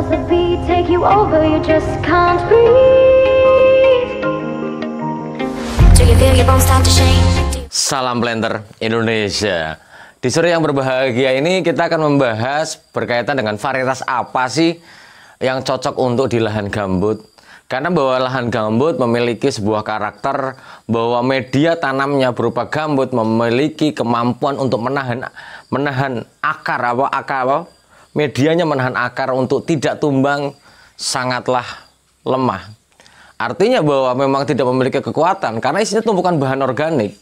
Does the beat take you over? You just can't breathe. Do you feel your bones start to shake? Salam Blender Indonesia. Di sore yang berbahagia ini kita akan membahas berkaitan dengan varietas apa sih yang cocok untuk di lahan gambut. Karena bahwa lahan gambut memiliki sebuah karakter bahwa media tanamnya berupa gambut memiliki kemampuan untuk menahan menahan akar apa akar apa medianya menahan akar untuk tidak tumbang sangatlah lemah. Artinya bahwa memang tidak memiliki kekuatan karena isinya tumpukan bahan organik.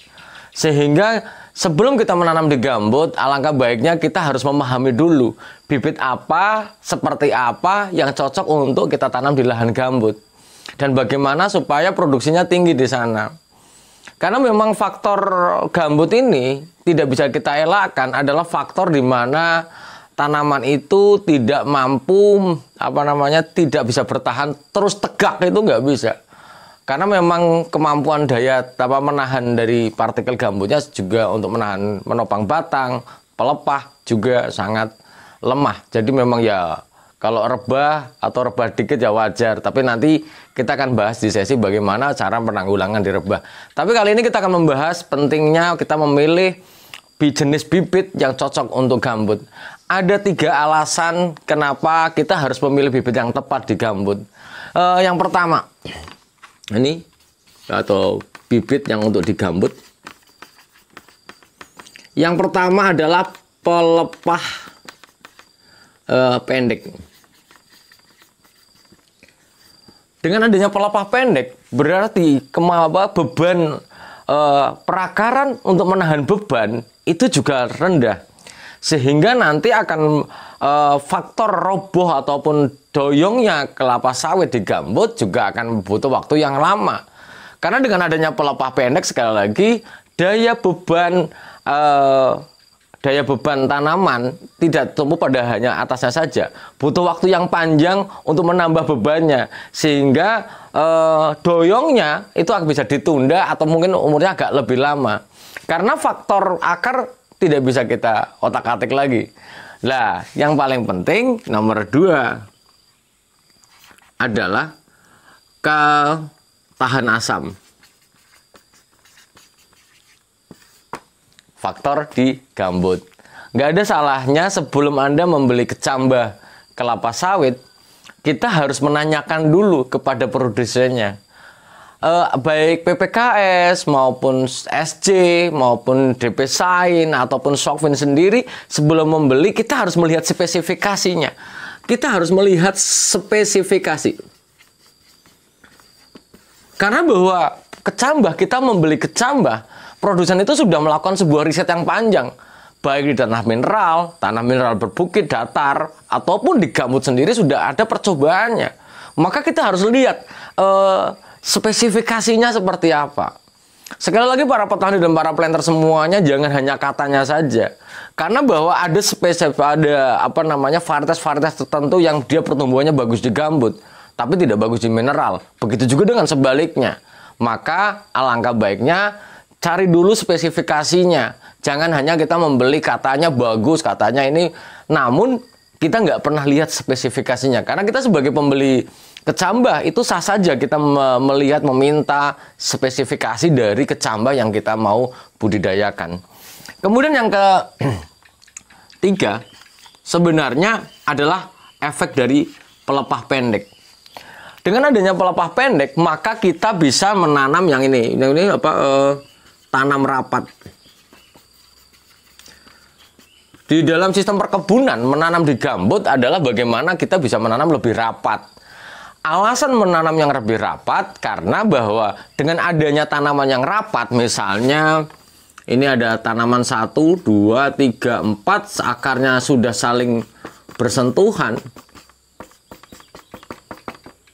Sehingga sebelum kita menanam di gambut, alangkah baiknya kita harus memahami dulu bibit apa, seperti apa yang cocok untuk kita tanam di lahan gambut dan bagaimana supaya produksinya tinggi di sana. Karena memang faktor gambut ini tidak bisa kita elakkan adalah faktor di mana tanaman itu tidak mampu apa namanya tidak bisa bertahan terus tegak itu nggak bisa karena memang kemampuan daya apa menahan dari partikel gambutnya juga untuk menahan menopang batang pelepah juga sangat lemah jadi memang ya kalau rebah atau rebah dikit ya wajar tapi nanti kita akan bahas di sesi bagaimana cara penanggulangan di rebah tapi kali ini kita akan membahas pentingnya kita memilih jenis bibit yang cocok untuk gambut ada tiga alasan kenapa kita harus memilih bibit yang tepat di gambut. Uh, yang pertama, ini atau bibit yang untuk di gambut. Yang pertama adalah pelepah uh, pendek. Dengan adanya pelepah pendek, berarti kemapa beban uh, perakaran untuk menahan beban itu juga rendah sehingga nanti akan e, faktor roboh ataupun doyongnya kelapa sawit di gambut juga akan butuh waktu yang lama. Karena dengan adanya pelepah pendek sekali lagi daya beban e, daya beban tanaman tidak tumbuh pada hanya atasnya saja. Butuh waktu yang panjang untuk menambah bebannya sehingga e, doyongnya itu akan bisa ditunda atau mungkin umurnya agak lebih lama. Karena faktor akar tidak bisa kita otak-atik lagi. Nah, yang paling penting nomor dua adalah ke tahan asam. Faktor di gambut. Nggak ada salahnya sebelum Anda membeli kecambah kelapa sawit, kita harus menanyakan dulu kepada produsennya eh, baik PPKS maupun SC maupun DP Sain ataupun Sofin sendiri sebelum membeli kita harus melihat spesifikasinya. Kita harus melihat spesifikasi. Karena bahwa kecambah kita membeli kecambah, produsen itu sudah melakukan sebuah riset yang panjang baik di tanah mineral, tanah mineral berbukit datar ataupun di gambut sendiri sudah ada percobaannya. Maka kita harus lihat eh, spesifikasinya seperti apa. Sekali lagi para petani dan para planter semuanya jangan hanya katanya saja. Karena bahwa ada spesifik ada apa namanya varietas-varietas tertentu yang dia pertumbuhannya bagus di gambut, tapi tidak bagus di mineral. Begitu juga dengan sebaliknya. Maka alangkah baiknya cari dulu spesifikasinya. Jangan hanya kita membeli katanya bagus, katanya ini. Namun kita nggak pernah lihat spesifikasinya. Karena kita sebagai pembeli Kecambah itu sah saja kita melihat meminta spesifikasi dari kecambah yang kita mau budidayakan. Kemudian yang ke tiga sebenarnya adalah efek dari pelepah pendek. Dengan adanya pelepah pendek, maka kita bisa menanam yang ini, yang ini apa eh, tanam rapat. Di dalam sistem perkebunan, menanam di gambut adalah bagaimana kita bisa menanam lebih rapat. Alasan menanam yang lebih rapat karena bahwa dengan adanya tanaman yang rapat, misalnya ini ada tanaman 1, 2, 3, 4, akarnya sudah saling bersentuhan.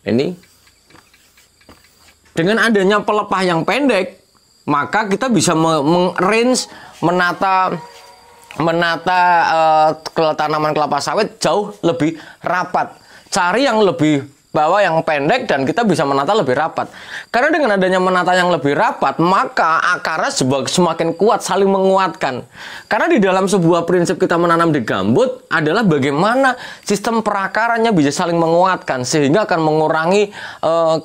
Ini. Dengan adanya pelepah yang pendek, maka kita bisa meng-range, menata menata uh, tanaman kelapa sawit jauh lebih rapat. Cari yang lebih bahwa yang pendek dan kita bisa menata lebih rapat. Karena dengan adanya menata yang lebih rapat, maka akarnya semakin kuat, saling menguatkan. Karena di dalam sebuah prinsip kita menanam di gambut adalah bagaimana sistem perakarannya bisa saling menguatkan sehingga akan mengurangi uh,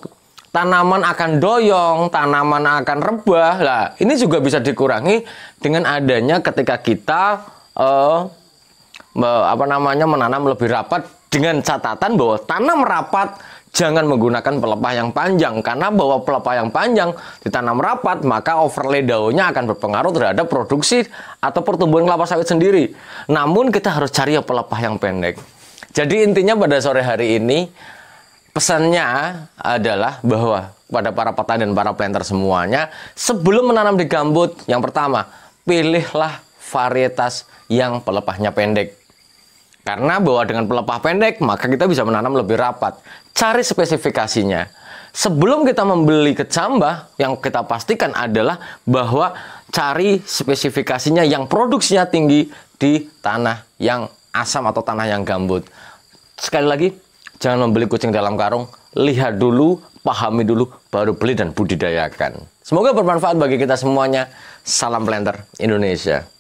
tanaman akan doyong, tanaman akan rebah. Lah, ini juga bisa dikurangi dengan adanya ketika kita uh, apa namanya menanam lebih rapat dengan catatan bahwa tanam rapat jangan menggunakan pelepah yang panjang karena bahwa pelepah yang panjang ditanam rapat maka overlay daunnya akan berpengaruh terhadap produksi atau pertumbuhan kelapa sawit sendiri. Namun kita harus cari pelepah yang pendek. Jadi intinya pada sore hari ini pesannya adalah bahwa pada para petani dan para planter semuanya sebelum menanam di gambut yang pertama pilihlah varietas yang pelepahnya pendek karena bahwa dengan pelepah pendek, maka kita bisa menanam lebih rapat. Cari spesifikasinya. Sebelum kita membeli kecambah, yang kita pastikan adalah bahwa cari spesifikasinya yang produksinya tinggi di tanah yang asam atau tanah yang gambut. Sekali lagi, jangan membeli kucing dalam karung. Lihat dulu, pahami dulu, baru beli dan budidayakan. Semoga bermanfaat bagi kita semuanya. Salam Planter Indonesia.